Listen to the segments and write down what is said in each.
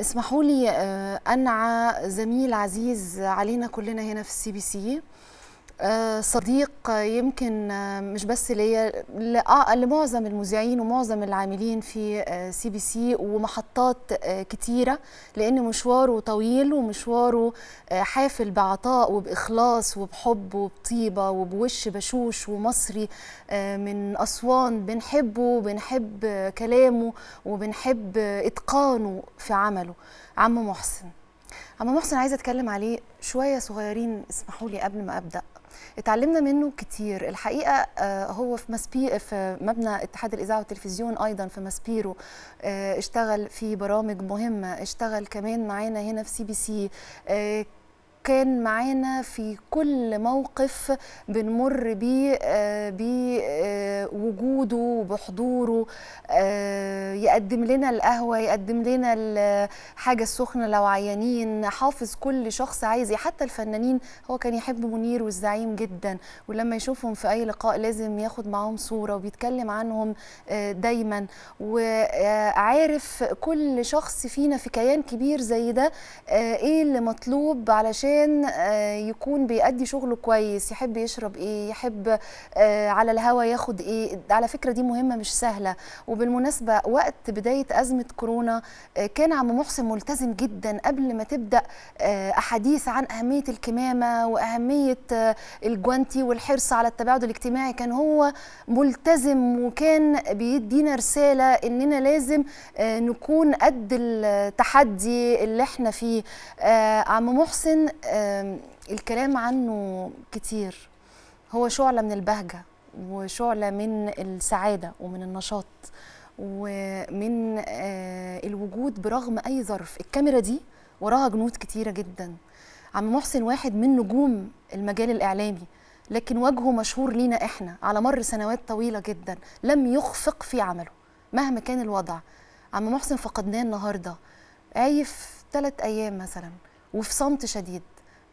اسمحوا لي أه، انعى زميل عزيز علينا كلنا هنا في السي بي سي آه، صديق آه، يمكن آه، مش بس ليا لمعظم المذيعين ومعظم العاملين في سي بي سي ومحطات كتيره لان مشواره طويل ومشواره حافل بعطاء وباخلاص وبحب وبطيبه وبوش بشوش ومصري من اسوان بنحبه بنحب كلامه وبنحب اتقانه في عمله عم محسن عم محسن عايزه اتكلم عليه شويه صغيرين اسمحوا لي قبل ما ابدا اتعلمنا منه كتير الحقيقه آه، هو في مسبي في مبنى اتحاد الاذاعه والتلفزيون ايضا في مسبيرو آه، اشتغل في برامج مهمه اشتغل كمان معانا هنا في سي بي سي كان معانا في كل موقف بنمر بيه آه، وجوده وبحضوره آه، يقدم لنا القهوه يقدم لنا الحاجه السخنه لو عيانين حافظ كل شخص عايز إيه. حتى الفنانين هو كان يحب منير والزعيم جدا ولما يشوفهم في اي لقاء لازم ياخد معاهم صوره وبيتكلم عنهم آه، دايما وعارف كل شخص فينا في كيان كبير زي ده آه، ايه اللي مطلوب علشان يكون بيأدي شغله كويس يحب يشرب ايه يحب على الهوا ياخد ايه ايه على فكره دي مهمه مش سهله وبالمناسبه وقت بدايه ازمه كورونا آه، كان عم محسن ملتزم جدا قبل ما تبدا آه، احاديث عن اهميه الكمامه واهميه آه، الجوانتي والحرص على التباعد الاجتماعي كان هو ملتزم وكان بيدينا رساله اننا لازم نكون قد التحدي اللي احنا فيه عم محسن الكلام عنه كتير هو شعلة من البهجة وشعلة من السعادة ومن النشاط ومن آه، الوجود برغم أي ظرف الكاميرا دي وراها جنود كتيرة جدا عم محسن واحد من نجوم المجال الإعلامي لكن وجهه مشهور لينا إحنا على مر سنوات طويلة جدا لم يخفق في عمله مهما كان الوضع عم محسن فقدناه النهاردة عايف ثلاث أيام مثلا وفي صمت شديد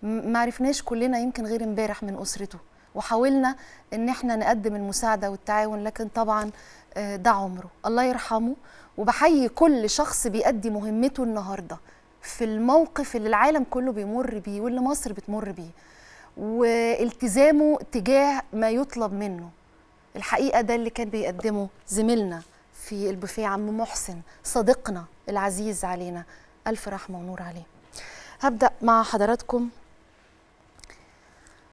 معرفناش كلنا يمكن غير امبارح من أسرته وحاولنا ان احنا نقدم المساعده والتعاون لكن طبعا آه، ده عمره الله يرحمه وبحيي كل شخص بيأدي مهمته النهارده في الموقف اللي العالم كله بيمر بيه واللي مصر بتمر بيه والتزامه تجاه ما يطلب منه الحقيقه ده اللي كان بيقدمه زميلنا في البوفيه عم محسن صديقنا العزيز علينا الف رحمه ونور عليه هبدا مع حضراتكم